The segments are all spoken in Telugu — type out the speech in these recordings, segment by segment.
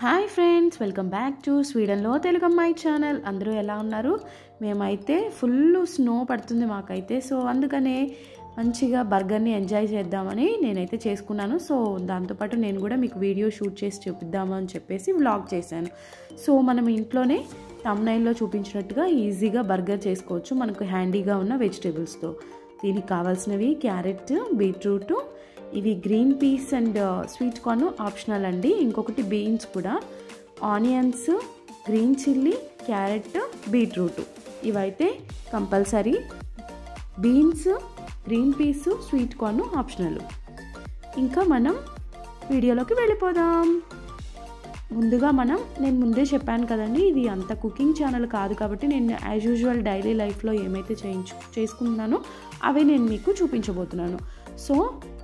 hi friends welcome back to స్వీడన్లో తెలుగు అమ్మాయి ఛానల్ అందరూ ఎలా ఉన్నారు మేమైతే ఫుల్ స్నో పడుతుంది మాకైతే సో అందుకనే మంచిగా బర్గర్ని ఎంజాయ్ చేద్దామని నేనైతే చేసుకున్నాను సో దాంతోపాటు నేను కూడా మీకు వీడియో షూట్ చేసి చూపిద్దామని చెప్పేసి వ్లాగ్ చేశాను సో మనం ఇంట్లోనే తమ్నైల్లో చూపించినట్టుగా ఈజీగా బర్గర్ చేసుకోవచ్చు మనకు హ్యాండీగా ఉన్న వెజిటేబుల్స్తో దీనికి కావాల్సినవి క్యారెట్ బీట్రూట్ ఇవి green peas and sweet corn optional అండి ఇంకొకటి బీన్స్ కూడా onions green chilli carrot beetroot ఇవైతే compulsory beans green peas sweet corn optional ఇంకా మనం వీడియోలోకి వెళ్ళిపోదాం ముందుగా మనం నేను ముందే చెప్పాను కదండి ఇది అంత కుకింగ్ ఛానల్ కాదు కాబట్టి నేను యాజ్ యూజువల్ డైలీ లైఫ్లో ఏమైతే చేయించు చేసుకుంటున్నానో అవి నేను మీకు చూపించబోతున్నాను సో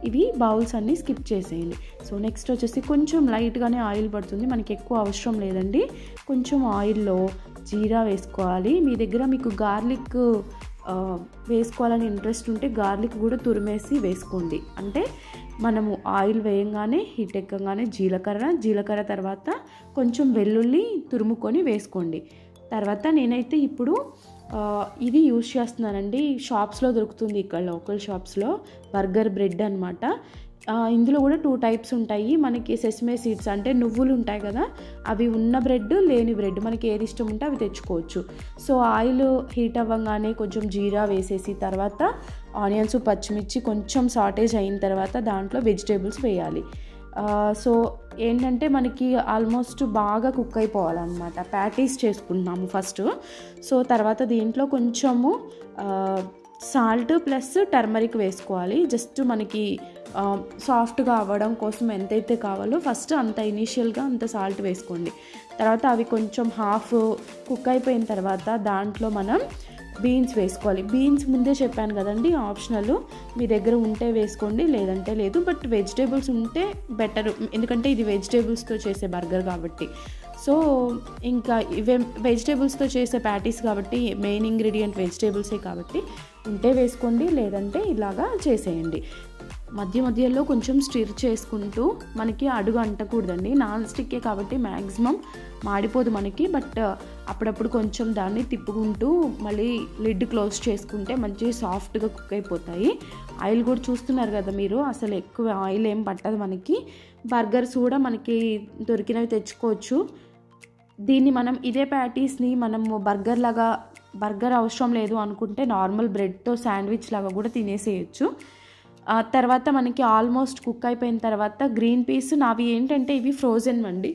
ఇవి బౌల్స్ అన్నీ స్కిప్ చేసేయండి సో నెక్స్ట్ వచ్చేసి కొంచెం లైట్గానే ఆయిల్ పడుతుంది మనకి ఎక్కువ అవసరం లేదండి కొంచెం ఆయిల్లో జీరా వేసుకోవాలి మీ దగ్గర మీకు గార్లిక్ వేసుకోవాలని ఇంట్రెస్ట్ ఉంటే గార్లిక్ కూడా తురిమేసి వేసుకోండి అంటే మనము ఆయిల్ వేయంగానే హీట్ ఎక్కగానే జీలకర్ర జీలకర్ర తర్వాత కొంచెం వెల్లుల్లి తురుముకొని వేసుకోండి తర్వాత నేనైతే ఇప్పుడు ఇది యూజ్ చేస్తున్నానండి షాప్స్లో దొరుకుతుంది ఇక్కడ లోకల్ షాప్స్లో బర్గర్ బ్రెడ్ అనమాట ఇందులో కూడా టూ టైప్స్ ఉంటాయి మనకి సెస్మే సీడ్స్ అంటే నువ్వులు ఉంటాయి కదా అవి ఉన్న బ్రెడ్ లేని బ్రెడ్ మనకి ఏది ఇష్టం ఉంటే అవి తెచ్చుకోవచ్చు సో ఆయిల్ హీట్ అవ్వగానే కొంచెం జీరా వేసేసి తర్వాత ఆనియన్స్ పచ్చిమిర్చి కొంచెం షార్టేజ్ అయిన తర్వాత దాంట్లో వెజిటేబుల్స్ వేయాలి సో ఏంటంటే మనకి ఆల్మోస్ట్ బాగా కుక్ అయిపోవాలన్నమాట ప్యాటీస్ చేసుకుంటున్నాము ఫస్ట్ సో తర్వాత దీంట్లో కొంచెము సాల్ట్ ప్లస్ టర్మరిక్ వేసుకోవాలి జస్ట్ మనకి సాఫ్ట్గా అవ్వడం కోసం ఎంతైతే కావాలో ఫస్ట్ అంత ఇనీషియల్గా అంత సాల్ట్ వేసుకోండి తర్వాత అవి కొంచెం హాఫ్ కుక్ అయిపోయిన తర్వాత దాంట్లో మనం బీన్స్ వేసుకోవాలి బీన్స్ ముందే చెప్పాను కదండి ఆప్షనల్ మీ దగ్గర ఉంటే వేసుకోండి లేదంటే లేదు బట్ వెజిటేబుల్స్ ఉంటే బెటర్ ఎందుకంటే ఇది వెజిటేబుల్స్తో చేసే బర్గర్ కాబట్టి సో ఇంకా ఇవే వెజిటేబుల్స్తో చేసే ప్యాటీస్ కాబట్టి మెయిన్ ఇంగ్రీడియంట్ వెజిటేబుల్సే కాబట్టి ఉంటే వేసుకోండి లేదంటే ఇలాగా చేసేయండి మధ్య మధ్యలో కొంచెం స్టిర్ చేసుకుంటూ మనకి అడుగు అంటకూడదండి నాన్ స్టిక్కే కాబట్టి మ్యాక్సిమం మాడిపోదు మనకి బట్ అప్పుడప్పుడు కొంచెం దాన్ని తిప్పుకుంటూ మళ్ళీ లిడ్ క్లోజ్ చేసుకుంటే మంచి సాఫ్ట్గా కుక్ అయిపోతాయి ఆయిల్ కూడా చూస్తున్నారు కదా మీరు అసలు ఎక్కువ ఆయిల్ ఏం పట్టదు మనకి బర్గర్స్ కూడా మనకి దొరికినవి తెచ్చుకోవచ్చు దీన్ని మనం ఇదే ప్యాటీస్ని మనము బర్గర్ లాగా బర్గర్ అవసరం లేదు అనుకుంటే నార్మల్ బ్రెడ్తో శాండ్విచ్ లాగా కూడా తినేసేయచ్చు ఆ తర్వాత మనకి ఆల్మోస్ట్ కుక్ అయిపోయిన తర్వాత గ్రీన్ పీస్ నావి ఏంటంటే ఇవి ఫ్రోజన్ అండి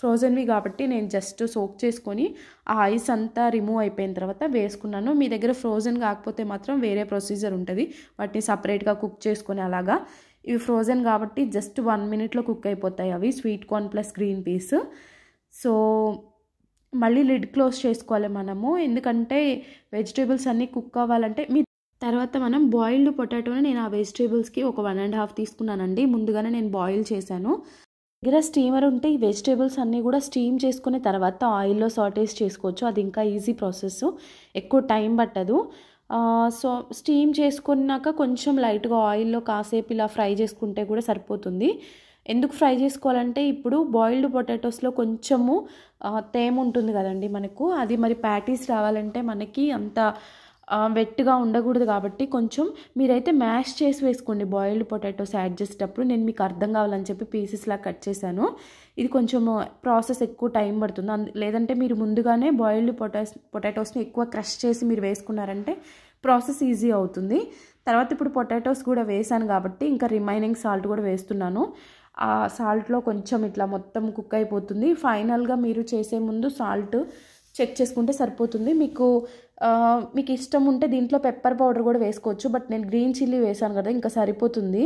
ఫ్రోజన్వి కాబట్టి నేను జస్ట్ సోక్ చేసుకొని ఆ ఐస్ అంతా రిమూవ్ అయిపోయిన తర్వాత వేసుకున్నాను మీ దగ్గర ఫ్రోజన్ కాకపోతే మాత్రం వేరే ప్రొసీజర్ ఉంటుంది వాటిని సపరేట్గా కుక్ చేసుకొని అలాగా ఇవి ఫ్రోజన్ కాబట్టి జస్ట్ వన్ మినిట్లో కుక్ అయిపోతాయి అవి sweet corn plus green peas so మళ్ళీ లిడ్ క్లోజ్ చేసుకోవాలి మనము ఎందుకంటే వెజిటేబుల్స్ అన్నీ కుక్ అవ్వాలంటే మీ తర్వాత మనం బాయిల్డ్ పొటాటోని నేను ఆ వెజిటేబుల్స్కి ఒక వన్ అండ్ హాఫ్ తీసుకున్నానండి ముందుగానే నేను బాయిల్ చేశాను దగ్గర స్టీమర్ ఉంటే ఈ వెజిటేబుల్స్ అన్నీ కూడా స్టీమ్ చేసుకునే తర్వాత ఆయిల్లో సాటేజ్ చేసుకోవచ్చు అది ఇంకా ఈజీ ప్రాసెస్ ఎక్కువ టైం పట్టదు సో స్టీమ్ చేసుకున్నాక కొంచెం లైట్గా ఆయిల్లో కాసేపు ఇలా ఫ్రై చేసుకుంటే కూడా సరిపోతుంది ఎందుకు ఫ్రై చేసుకోవాలంటే ఇప్పుడు బాయిల్డ్ పొటాటోస్లో కొంచెము తేమ ఉంటుంది కదండి మనకు అది మరి ప్యాటీస్ రావాలంటే మనకి అంత వెట్గా ఉండకూడదు కాబట్టి కొంచెం మీరైతే మ్యాష్ చేసి వేసుకోండి బాయిల్డ్ పొటాటోస్ యాడ్ చేసేటప్పుడు నేను మీకు అర్థం కావాలని చెప్పి పీసెస్లా కట్ చేశాను ఇది కొంచెం ప్రాసెస్ ఎక్కువ టైం పడుతుంది లేదంటే మీరు ముందుగానే బాయిల్డ్ పొటాస్ పొటాటోస్ని ఎక్కువ క్రష్ చేసి మీరు వేసుకున్నారంటే ప్రాసెస్ ఈజీ అవుతుంది తర్వాత ఇప్పుడు పొటాటోస్ కూడా వేసాను కాబట్టి ఇంకా రిమైనింగ్ సాల్ట్ కూడా వేస్తున్నాను ఆ సాల్ట్లో కొంచెం ఇట్లా మొత్తం కుక్ అయిపోతుంది ఫైనల్గా మీరు చేసే ముందు సాల్ట్ చెక్ చేసుకుంటే సరిపోతుంది మీకు మీకు ఇష్టం ఉంటే దీంట్లో పెప్పర్ పౌడర్ కూడా వేసుకోవచ్చు బట్ నేను గ్రీన్ చిల్లీ వేసాను కదా ఇంకా సరిపోతుంది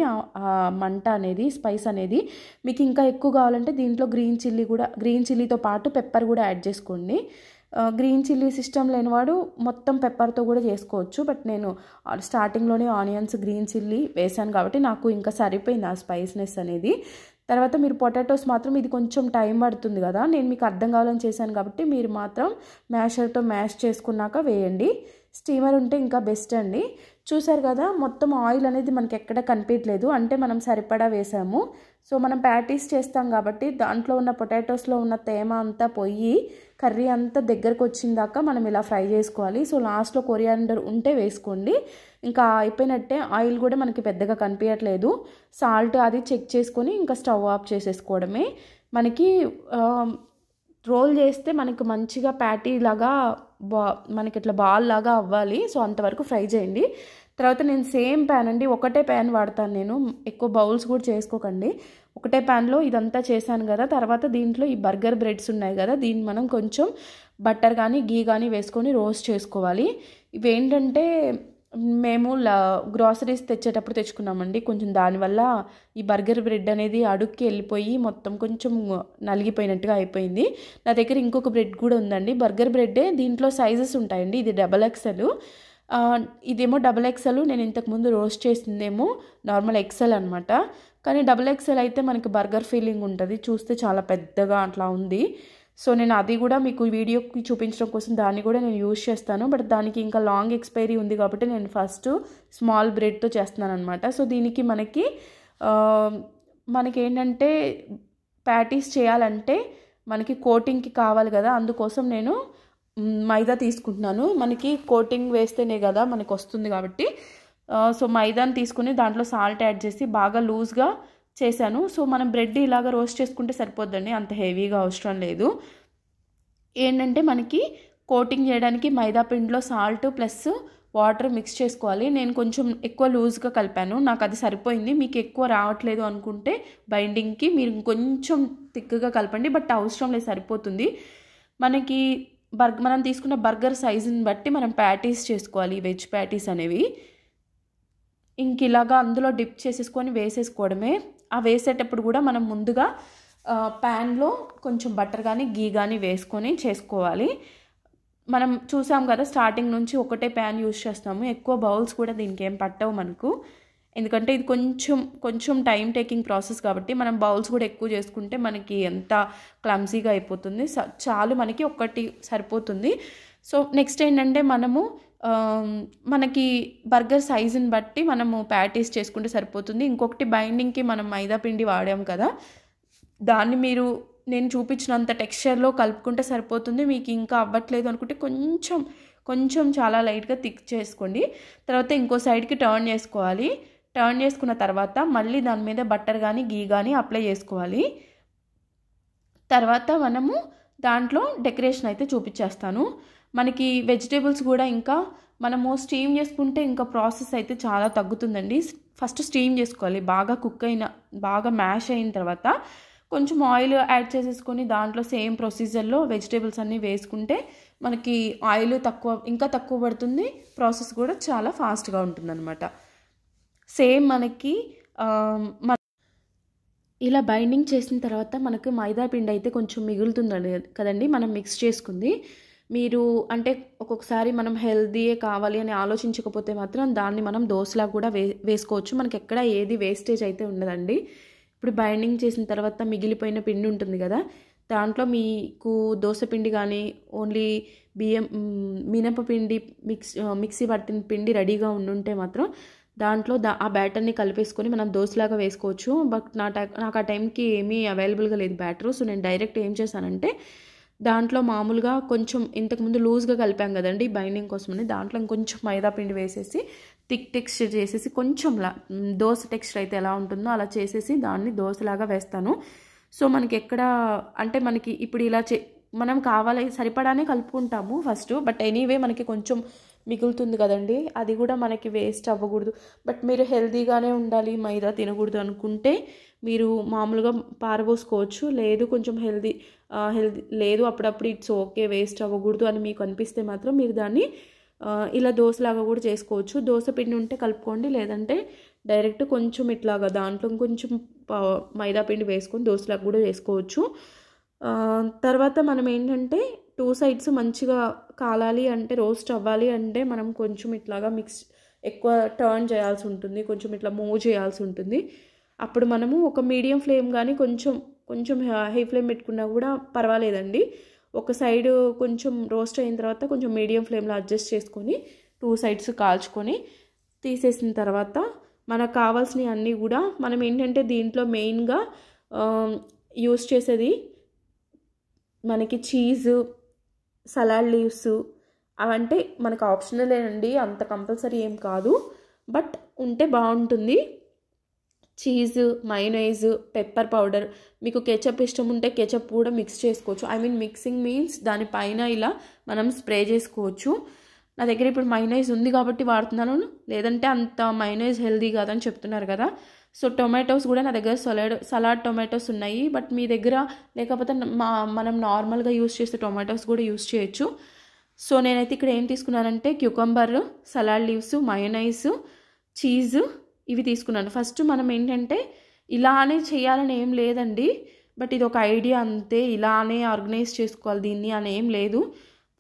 మంట అనేది స్పైస్ అనేది మీకు ఇంకా ఎక్కువ కావాలంటే దీంట్లో గ్రీన్ చిల్లీ కూడా గ్రీన్ చిల్లీతో పాటు పెప్పర్ కూడా యాడ్ చేసుకోండి గ్రీన్ చిల్లీ సిస్టమ్ లేనివాడు మొత్తం పెప్పర్తో కూడా చేసుకోవచ్చు బట్ నేను స్టార్టింగ్లోనే ఆనియన్స్ గ్రీన్ చిల్లీ వేసాను కాబట్టి నాకు ఇంకా సరిపోయింది ఆ స్పైస్నెస్ అనేది తర్వాత మీరు పొటాటోస్ మాత్రం ఇది కొంచెం టైం పడుతుంది కదా నేను మీకు అర్థం కావాలని చేశాను కాబట్టి మీరు మాత్రం మ్యాషర్తో మ్యాష్ చేసుకున్నాక వేయండి స్టీమర్ ఉంటే ఇంకా బెస్ట్ అండి చూసారు కదా మొత్తం ఆయిల్ అనేది మనకి ఎక్కడ కనిపించలేదు అంటే మనం సరిపడా వేసాము సో మనం ప్యాటీస్ చేస్తాం కాబట్టి దాంట్లో ఉన్న పొటాటోస్లో ఉన్న తేమ అంతా పొయ్యి కర్రీ అంతా దగ్గరకు వచ్చిందాక మనం ఇలా ఫ్రై చేసుకోవాలి సో లాస్ట్లో కొరియాండర్ ఉంటే వేసుకోండి ఇంకా అయిపోయినట్టే ఆయిల్ కూడా మనకి పెద్దగా కనిపించట్లేదు సాల్ట్ అది చెక్ చేసుకొని ఇంకా స్టవ్ ఆఫ్ చేసేసుకోవడమే మనకి రోల్ చేస్తే మనకి మంచిగా ప్యాటీ లాగా బా మనకి ఇట్లా బాల్ లాగా అవ్వాలి సో అంతవరకు ఫ్రై చేయండి తర్వాత నేను సేమ్ ప్యాన్ అండి ఒకటే ప్యాన్ వాడతాను నేను ఎక్కువ బౌల్స్ కూడా చేసుకోకండి ఒకటే ప్యాన్లో ఇదంతా చేశాను కదా తర్వాత దీంట్లో ఈ బర్గర్ బ్రెడ్స్ ఉన్నాయి కదా దీన్ని మనం కొంచెం బటర్ కానీ గీ కానీ వేసుకొని రోస్ట్ చేసుకోవాలి ఇవేంటంటే మేము లా గ్రాసరీస్ తెచ్చేటప్పుడు తెచ్చుకున్నామండి కొంచెం దానివల్ల ఈ బర్గర్ బ్రెడ్ అనేది అడుక్కి వెళ్ళిపోయి మొత్తం కొంచెం నలిగిపోయినట్టుగా అయిపోయింది నా దగ్గర ఇంకొక బ్రెడ్ కూడా ఉందండి బర్గర్ బ్రెడ్డే దీంట్లో సైజెస్ ఉంటాయండి ఇది డబల్ ఎక్సెల్ ఇదేమో డబల్ ఎక్సెల్ నేను ఇంతకుముందు రోస్ట్ చేసిందేమో నార్మల్ ఎక్సెల్ అనమాట కానీ డబల్ ఎక్సెల్ అయితే మనకి బర్గర్ ఫీలింగ్ ఉంటుంది చూస్తే చాలా పెద్దగా అట్లా ఉంది సో నేను అది కూడా మీకు వీడియోకి చూపించడం కోసం దాన్ని కూడా నేను యూజ్ చేస్తాను బట్ దానికి ఇంకా లాంగ్ ఎక్స్పైరీ ఉంది కాబట్టి నేను ఫస్ట్ స్మాల్ బ్రెడ్తో చేస్తున్నాను అనమాట సో దీనికి మనకి మనకి ఏంటంటే ప్యాటీస్ చేయాలంటే మనకి కోటింగ్కి కావాలి కదా అందుకోసం నేను మైదా తీసుకుంటున్నాను మనకి కోటింగ్ వేస్తేనే కదా మనకు వస్తుంది కాబట్టి సో మైదాని తీసుకుని దాంట్లో సాల్ట్ యాడ్ చేసి బాగా లూజ్గా చేశాను సో మనం బ్రెడ్ ఇలాగ రోస్ట్ చేసుకుంటే సరిపోద్దండి అంత హెవీగా అవసరం లేదు ఏంటంటే మనకి కోటింగ్ చేయడానికి మైదా పిండిలో సాల్ట్ ప్లస్ వాటర్ మిక్స్ చేసుకోవాలి నేను కొంచెం ఎక్కువ లూజ్గా కలిపాను నాకు అది సరిపోయింది మీకు ఎక్కువ రావట్లేదు అనుకుంటే బైండింగ్కి మీరు కొంచెం థిక్గా కలపండి బట్ అవసరం లేదు సరిపోతుంది మనకి బర్గ్ మనం తీసుకున్న బర్గర్ సైజుని బట్టి మనం ప్యాటీస్ చేసుకోవాలి వెజ్ ప్యాటీస్ అనేవి ఇంక ఇలాగా అందులో డిప్ చేసేసుకొని వేసేసుకోవడమే ఆ వేసేటప్పుడు కూడా మనం ముందుగా ప్యాన్లో కొంచెం బటర్ కానీ గీ కానీ వేసుకొని చేసుకోవాలి మనం చూసాం కదా స్టార్టింగ్ నుంచి ఒకటే ప్యాన్ యూజ్ చేస్తాము ఎక్కువ బౌల్స్ కూడా దీనికి ఏం పట్టవు మనకు ఎందుకంటే ఇది కొంచెం కొంచెం టైం టేకింగ్ ప్రాసెస్ కాబట్టి మనం బౌల్స్ కూడా ఎక్కువ చేసుకుంటే మనకి ఎంత క్లమ్జీగా అయిపోతుంది చాలు మనకి ఒక్కటి సరిపోతుంది సో నెక్స్ట్ ఏంటంటే మనము మనకి బర్గర్ సైజుని బట్టి మనము ప్యాటీస్ చేసుకుంటే సరిపోతుంది ఇంకొకటి బైండింగ్కి మనం మైదా పిండి వాడాం కదా దాన్ని మీరు నేను చూపించినంత టెక్స్చర్లో కలుపుకుంటే సరిపోతుంది మీకు ఇంకా అవ్వట్లేదు అనుకుంటే కొంచెం కొంచెం చాలా లైట్గా థిక్ చేసుకోండి తర్వాత ఇంకో సైడ్కి టర్న్ చేసుకోవాలి టర్న్ చేసుకున్న తర్వాత మళ్ళీ దాని మీద బట్టర్ కానీ గీ కానీ అప్లై చేసుకోవాలి తర్వాత మనము దాంట్లో డెకరేషన్ అయితే చూపించేస్తాను మనకి వెజిటేబుల్స్ కూడా ఇంకా మనము స్టీమ్ చేసుకుంటే ఇంకా ప్రాసెస్ అయితే చాలా తగ్గుతుందండి ఫస్ట్ స్టీమ్ చేసుకోవాలి బాగా కుక్ అయిన బాగా మ్యాష్ అయిన తర్వాత కొంచెం ఆయిల్ యాడ్ చేసేసుకొని దాంట్లో సేమ్ ప్రొసీజర్లో వెజిటేబుల్స్ అన్నీ వేసుకుంటే మనకి ఆయిల్ తక్కువ ఇంకా తక్కువ పడుతుంది ప్రాసెస్ కూడా చాలా ఫాస్ట్గా ఉంటుందన్నమాట సేమ్ మనకి ఇలా బైండింగ్ చేసిన తర్వాత మనకు మైదా పిండి అయితే కొంచెం మిగులుతుంది కదండి మనం మిక్స్ చేసుకుంది మీరు అంటే ఒక్కొక్కసారి మనం హెల్దీయే కావాలి అని ఆలోచించకపోతే మాత్రం దాన్ని మనం దోశలా కూడా వే వేసుకోవచ్చు మనకి ఎక్కడ ఏది వేస్టేజ్ అయితే ఉండదండి ఇప్పుడు బైండింగ్ చేసిన తర్వాత మిగిలిపోయిన పిండి ఉంటుంది కదా దాంట్లో మీకు దోశ పిండి కానీ ఓన్లీ బియ్యం మినపపిండి మిక్స్ మిక్సీ పట్టిన పిండి రెడీగా ఉండుంటే మాత్రం దాంట్లో దా ఆ బ్యాటర్ని కలిపేసుకొని మనం దోశలాగా వేసుకోవచ్చు బట్ నా నాకు ఆ టైంకి ఏమీ అవైలబుల్గా లేదు బ్యాటరు సో నేను డైరెక్ట్ ఏం చేశానంటే దాంట్లో మామూలుగా కొంచెం ఇంతకుముందు లూజ్గా కలిపాం కదండి బైండింగ్ కోసమని దాంట్లో ఇంకొంచెం మైదా పిండి వేసేసి థిక్ టెక్స్చర్ చేసేసి కొంచెం దోశ టెక్స్చర్ అయితే ఎలా ఉంటుందో అలా చేసేసి దాన్ని దోశలాగా వేస్తాను సో మనకి ఎక్కడ అంటే మనకి ఇప్పుడు ఇలా చే మనం కావాలి సరిపడానే కలుపుకుంటాము ఫస్ట్ బట్ ఎనీవే మనకి కొంచెం మిగులుతుంది కదండి అది కూడా మనకి వేస్ట్ అవ్వకూడదు బట్ మీరు హెల్తీగానే ఉండాలి మైదా తినకూడదు అనుకుంటే మీరు మామూలుగా పారబోసుకోవచ్చు లేదు కొంచెం హెల్దీ హెల్దీ లేదు అప్పుడప్పుడు ఇట్స్ ఓకే వేస్ట్ అవ్వకూడదు అని మీకు అనిపిస్తే మాత్రం మీరు దాన్ని ఇలా దోశలాగా కూడా చేసుకోవచ్చు దోశ పిండి ఉంటే కలుపుకోండి లేదంటే డైరెక్ట్ కొంచెం ఇట్లాగా దాంట్లో కొంచెం మైదా పిండి వేసుకొని దోశలాగా కూడా చేసుకోవచ్చు తర్వాత మనం ఏంటంటే టూ సైడ్స్ మంచిగా కాలాలి అంటే రోస్ట్ అవ్వాలి అంటే మనం కొంచెం ఇట్లాగా మిక్స్ ఎక్కువ టర్న్ చేయాల్సి ఉంటుంది కొంచెం ఇట్లా మూవ్ చేయాల్సి ఉంటుంది అప్పుడు మనము ఒక మీడియం ఫ్లేమ్ కానీ కొంచెం కొంచెం హై ఫ్లేమ్ పెట్టుకున్నా కూడా పర్వాలేదండి ఒక సైడ్ కొంచెం రోస్ట్ అయిన తర్వాత కొంచెం మీడియం ఫ్లేమ్లో అడ్జస్ట్ చేసుకొని టూ సైడ్స్ కాల్చుకొని తీసేసిన తర్వాత మనకు కావాల్సినవి అన్నీ కూడా మనం ఏంటంటే దీంట్లో మెయిన్గా యూస్ చేసేది మనకి చీజు సలాడ్ లీవ్స్ అవంటే మనకు ఆప్షనలేనండి అంత కంపల్సరీ ఏం కాదు బట్ ఉంటే బాగుంటుంది చీజ్ మైనైజ్ పెప్పర్ పౌడర్ మీకు కెచప్ ఇష్టం ఉంటే కెచప్ కూడా మిక్స్ చేసుకోవచ్చు ఐ మీన్ మిక్సింగ్ మీన్స్ దానిపైన ఇలా మనం స్ప్రే చేసుకోవచ్చు నా దగ్గర ఇప్పుడు మైనైజ్ ఉంది కాబట్టి వాడుతున్నాను లేదంటే అంత మైనైజ్ హెల్దీ కాదని చెప్తున్నారు కదా సో టొమాటోస్ కూడా నా దగ్గర సలాడ్ సలాడ్ టొమాటోస్ ఉన్నాయి బట్ మీ దగ్గర లేకపోతే మా మనం నార్మల్గా యూస్ చేసే టొమాటోస్ కూడా యూస్ చేయొచ్చు సో నేనైతే ఇక్కడ ఏం తీసుకున్నానంటే cucumber salad leaves mayonnaise cheese ఇవి తీసుకున్నాను ఫస్ట్ మనం ఏంటంటే ఇలానే చేయాలని ఏం లేదండి బట్ ఇది ఒక ఐడియా అంతే ఇలానే ఆర్గనైజ్ చేసుకోవాలి దీన్ని అని ఏం లేదు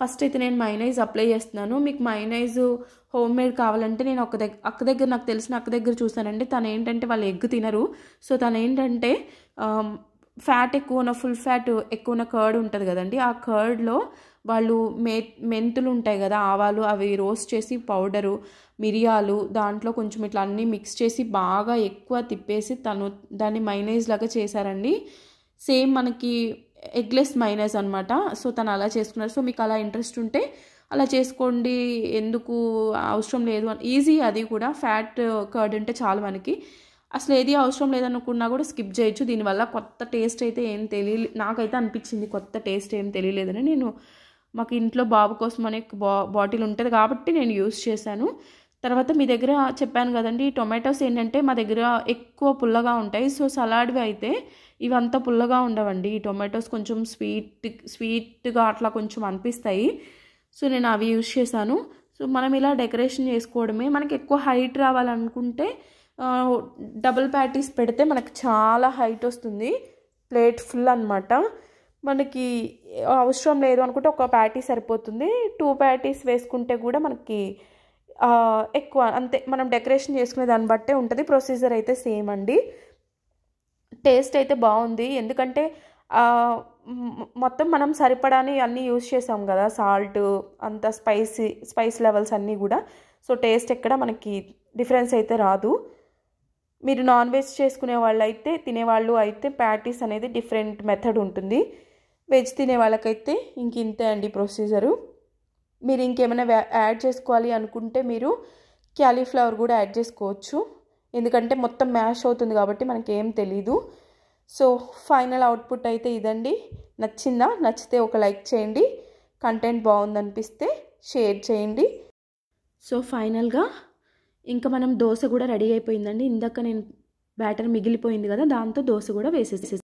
ఫస్ట్ అయితే నేను మైనైజ్ అప్లై చేస్తున్నాను మీకు మైనైజ్ హోమ్ మేడ్ కావాలంటే నేను ఒక దగ్గర అక్క దగ్గర నాకు తెలిసిన అక్క దగ్గర చూసానండి తను ఏంటంటే వాళ్ళు ఎగ్ తినరు సో తను ఏంటంటే ఫ్యాట్ ఎక్కువ ఉన్న ఫుల్ ఫ్యాట్ ఎక్కువ ఉన్న కర్డ్ ఉంటుంది కదండి ఆ కర్డ్లో వాళ్ళు మే మెంతులు ఉంటాయి కదా ఆవాలు అవి రోస్ట్ చేసి పౌడరు మిరియాలు దాంట్లో కొంచెం ఇట్లా అన్నీ మిక్స్ చేసి బాగా ఎక్కువ తిప్పేసి తను దాన్ని మైనేజ్ లాగా చేశారండి సేమ్ మనకి ఎగ్లెస్ మైనస్ అనమాట సో తను అలా చేసుకున్నారు సో మీకు అలా ఇంట్రెస్ట్ ఉంటే అలా చేసుకోండి ఎందుకు అవసరం లేదు అని ఈజీ అది కూడా ఫ్యాట్ కర్డ్ uh, అంటే చాలు మనకి అసలు ఏది అవసరం లేదనుకున్నా కూడా స్కిప్ చేయొచ్చు దీనివల్ల కొత్త టేస్ట్ అయితే ఏం తెలియ నాకైతే అనిపించింది కొత్త టేస్ట్ ఏం తెలియలేదని నేను మాకు ఇంట్లో బాబు కోసం అనే బా బాటిల్ ఉంటుంది కాబట్టి నేను యూస్ చేశాను తర్వాత మీ దగ్గర చెప్పాను కదండి టొమాటోస్ ఏంటంటే మా దగ్గర ఎక్కువ పుల్లగా ఉంటాయి సో సలాడ్వి అయితే ఇవంతా పుల్లగా ఉండవండి ఈ టొమాటోస్ కొంచెం స్వీట్ స్వీట్గా అట్లా కొంచెం అనిపిస్తాయి సో నేను అవి యూజ్ చేశాను సో మనం ఇలా డెకరేషన్ చేసుకోవడమే మనకి ఎక్కువ హైట్ రావాలనుకుంటే డబుల్ ప్యాటీస్ పెడితే మనకు చాలా హైట్ వస్తుంది ప్లేట్ ఫుల్ అనమాట మనకి అవసరం లేదు అనుకుంటే ఒక ప్యాటీ సరిపోతుంది టూ ప్యాటీస్ వేసుకుంటే కూడా మనకి ఎక్కువ అంతే మనం డెకరేషన్ చేసుకునే దాన్ని బట్టే ఉంటుంది ప్రొసీజర్ అయితే సేమ్ అండి టేస్ట్ అయితే బాగుంది ఎందుకంటే మొత్తం మనం సరిపడాని అన్నీ యూజ్ చేసాం కదా సాల్ట్ అంత స్పైసీ స్పైస్ లెవెల్స్ అన్నీ కూడా సో టేస్ట్ ఎక్కడ మనకి డిఫరెన్స్ అయితే రాదు మీరు నాన్ వెజ్ చేసుకునే వాళ్ళు అయితే తినేవాళ్ళు అయితే ప్యాటీస్ అనేది డిఫరెంట్ మెథడ్ ఉంటుంది వెజ్ తినే వాళ్ళకైతే ఇంక ఇంతే అండి ప్రొసీజరు మీరు ఇంకేమైనా యాడ్ చేసుకోవాలి అనుకుంటే మీరు క్యాలీఫ్లవర్ కూడా యాడ్ చేసుకోవచ్చు ఎందుకంటే మొత్తం మ్యాష్ అవుతుంది కాబట్టి మనకి ఏం తెలీదు సో ఫైనల్ అవుట్పుట్ అయితే ఇదండి నచ్చిందా నచ్చితే ఒక లైక్ చేయండి కంటెంట్ బాగుందనిపిస్తే షేర్ చేయండి సో ఫైనల్గా ఇంకా మనం దోశ కూడా రెడీ అయిపోయిందండి ఇందాక నేను బ్యాటర్ మిగిలిపోయింది కదా దాంతో దోశ కూడా వేసేసేసి